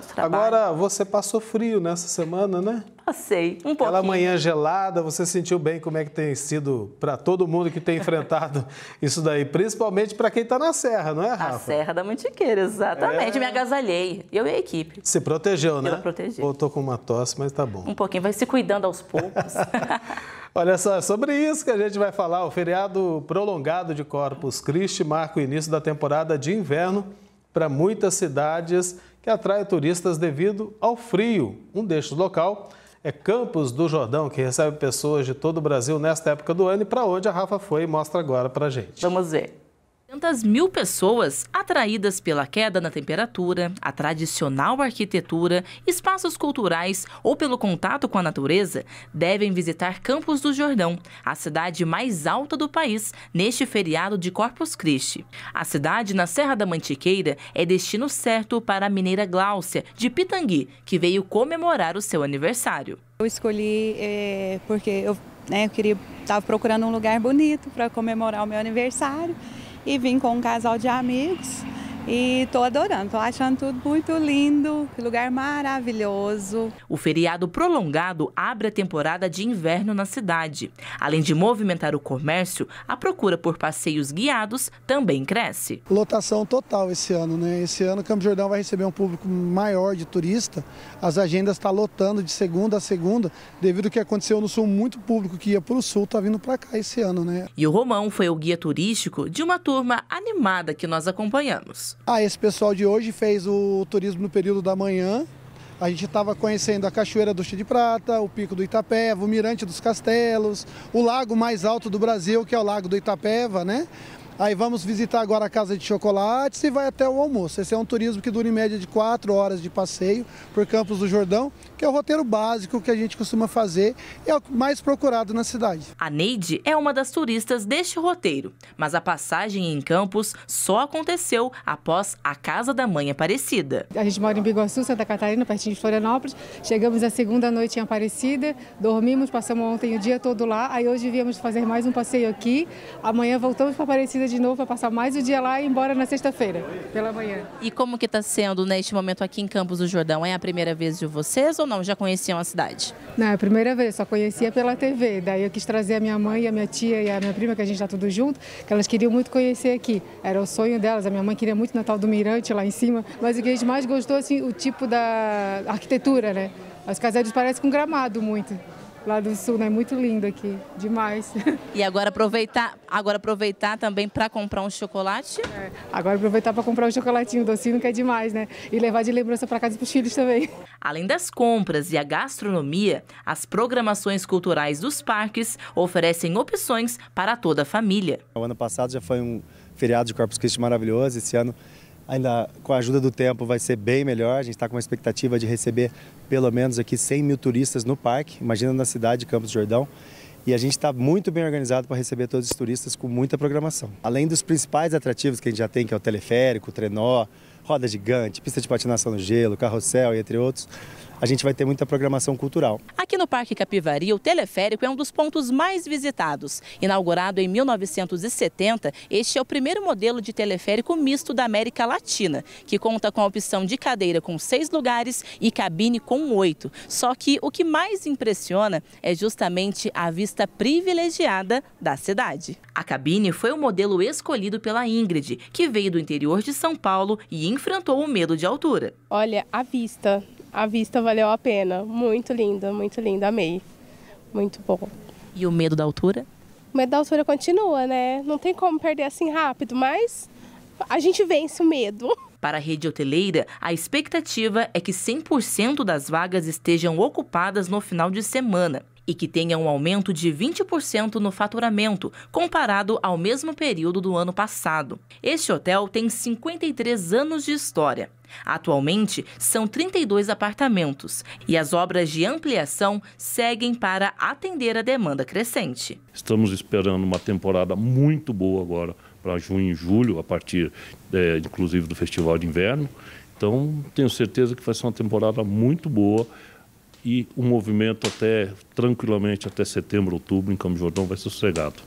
trabalho. Agora, você passou frio nessa semana, né? Passei, um pouquinho. Aquela manhã gelada, você sentiu bem como é que tem sido para todo mundo que tem enfrentado isso daí, principalmente para quem está na serra, não é, Rafa? A Serra da Mantiqueira, exatamente. É... Me agasalhei, eu e a equipe. Se protegeu, né? Eu protegi. Voltou com uma tosse, mas tá bom. Um pouquinho, vai se cuidando aos poucos. Olha só, é sobre isso que a gente vai falar, o feriado prolongado de Corpus Christi marca o início da temporada de inverno para muitas cidades que atrai turistas devido ao frio. Um destes local é Campos do Jordão, que recebe pessoas de todo o Brasil nesta época do ano e para onde a Rafa foi mostra agora para gente. Vamos ver. 300 mil pessoas atraídas pela queda na temperatura, a tradicional arquitetura, espaços culturais ou pelo contato com a natureza devem visitar Campos do Jordão, a cidade mais alta do país, neste feriado de Corpus Christi. A cidade na Serra da Mantiqueira é destino certo para a mineira Gláucia, de Pitangui, que veio comemorar o seu aniversário. Eu escolhi é, porque eu, né, eu queria estava procurando um lugar bonito para comemorar o meu aniversário e vim com um casal de amigos e estou adorando, tô achando tudo muito lindo, que lugar maravilhoso. O feriado prolongado abre a temporada de inverno na cidade. Além de movimentar o comércio, a procura por passeios guiados também cresce. Lotação total esse ano, né? Esse ano Campo Jordão vai receber um público maior de turista. As agendas estão tá lotando de segunda a segunda, devido ao que aconteceu no sul, muito público que ia para o sul está vindo para cá esse ano, né? E o Romão foi o guia turístico de uma turma animada que nós acompanhamos. Ah, esse pessoal de hoje fez o turismo no período da manhã. A gente estava conhecendo a Cachoeira do Chá de Prata, o Pico do Itapeva, o Mirante dos Castelos, o lago mais alto do Brasil, que é o Lago do Itapeva, né? Aí vamos visitar agora a casa de chocolates e vai até o almoço. Esse é um turismo que dura em média de 4 horas de passeio por Campos do Jordão, que é o roteiro básico que a gente costuma fazer e é o mais procurado na cidade. A Neide é uma das turistas deste roteiro, mas a passagem em Campos só aconteceu após a Casa da Mãe Aparecida. A gente mora em Biguaçu, Santa Catarina, pertinho de Florianópolis. Chegamos a segunda noite em Aparecida, dormimos, passamos ontem o dia todo lá. Aí hoje viemos fazer mais um passeio aqui. Amanhã voltamos para Aparecida de novo para passar mais o dia lá e ir embora na sexta-feira, pela manhã. E como que está sendo neste momento aqui em Campos do Jordão? É a primeira vez de vocês ou não? Já conheciam a cidade? Não, é a primeira vez, só conhecia pela TV. Daí eu quis trazer a minha mãe, a minha tia e a minha prima, que a gente está tudo junto, que elas queriam muito conhecer aqui. Era o sonho delas, a minha mãe queria muito Natal do Mirante lá em cima. Mas o que a gente mais gostou, assim, o tipo da arquitetura, né? As casas parecem com gramado muito lá do sul, né? Muito lindo aqui, demais. E agora aproveitar, agora aproveitar também para comprar um chocolate? É, agora aproveitar para comprar um chocolatinho docinho que é demais, né? E levar de lembrança para casa para os filhos também. Além das compras e a gastronomia, as programações culturais dos parques oferecem opções para toda a família. O ano passado já foi um feriado de Corpus Christi maravilhoso, esse ano ainda com a ajuda do tempo vai ser bem melhor. A gente está com uma expectativa de receber pelo menos aqui 100 mil turistas no parque, imagina na cidade de Campos do Jordão. E a gente está muito bem organizado para receber todos os turistas com muita programação. Além dos principais atrativos que a gente já tem, que é o teleférico, o trenó, roda gigante, pista de patinação no gelo, carrossel e entre outros, a gente vai ter muita programação cultural. Aqui no Parque Capivari, o teleférico é um dos pontos mais visitados. Inaugurado em 1970, este é o primeiro modelo de teleférico misto da América Latina, que conta com a opção de cadeira com seis lugares e cabine com oito. Só que o que mais impressiona é justamente a vista privilegiada da cidade. A cabine foi o modelo escolhido pela Ingrid, que veio do interior de São Paulo e enfrentou o medo de altura. Olha, a vista a vista valeu a pena. Muito linda, muito linda, amei. Muito bom. E o medo da altura? O medo da altura continua, né? Não tem como perder assim rápido, mas a gente vence o medo. Para a rede hoteleira, a expectativa é que 100% das vagas estejam ocupadas no final de semana e que tenha um aumento de 20% no faturamento comparado ao mesmo período do ano passado. Este hotel tem 53 anos de história. Atualmente, são 32 apartamentos e as obras de ampliação seguem para atender a demanda crescente. Estamos esperando uma temporada muito boa agora para junho e julho, a partir, é, inclusive, do Festival de Inverno. Então, tenho certeza que vai ser uma temporada muito boa e o movimento até tranquilamente até setembro, outubro em Campo Jordão vai ser sossegado.